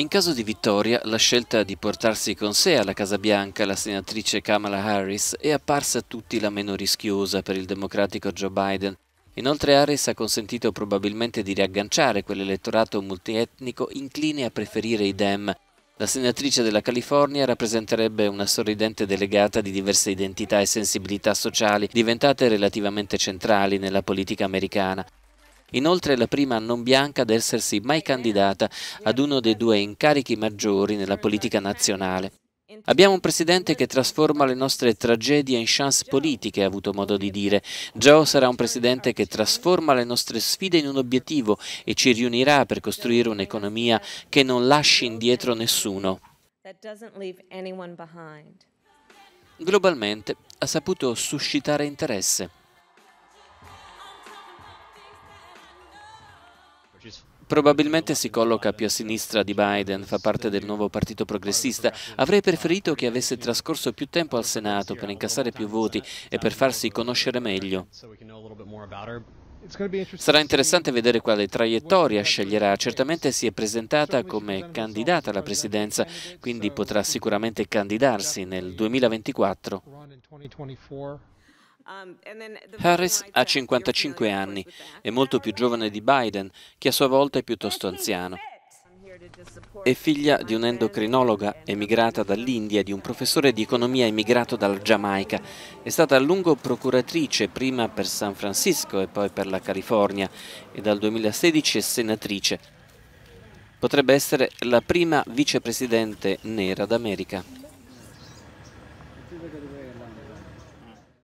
In caso di vittoria, la scelta di portarsi con sé alla Casa Bianca la senatrice Kamala Harris è apparsa a tutti la meno rischiosa per il democratico Joe Biden. Inoltre Harris ha consentito probabilmente di riagganciare quell'elettorato multietnico incline a preferire i Dem. La senatrice della California rappresenterebbe una sorridente delegata di diverse identità e sensibilità sociali, diventate relativamente centrali nella politica americana. Inoltre è la prima non bianca ad essersi mai candidata ad uno dei due incarichi maggiori nella politica nazionale. Abbiamo un presidente che trasforma le nostre tragedie in chance politiche, ha avuto modo di dire. Joe sarà un presidente che trasforma le nostre sfide in un obiettivo e ci riunirà per costruire un'economia che non lasci indietro nessuno. Globalmente ha saputo suscitare interesse. Probabilmente si colloca più a sinistra di Biden, fa parte del nuovo partito progressista. Avrei preferito che avesse trascorso più tempo al Senato per incassare più voti e per farsi conoscere meglio. Sarà interessante vedere quale traiettoria sceglierà. Certamente si è presentata come candidata alla presidenza, quindi potrà sicuramente candidarsi nel 2024. Um, Harris ha 55 anni, è molto più giovane di Biden, che a sua volta è piuttosto anziano. È figlia di un'endocrinologa emigrata dall'India e di un professore di economia emigrato dalla Giamaica. È stata a lungo procuratrice, prima per San Francisco e poi per la California, e dal 2016 è senatrice. Potrebbe essere la prima vicepresidente nera d'America.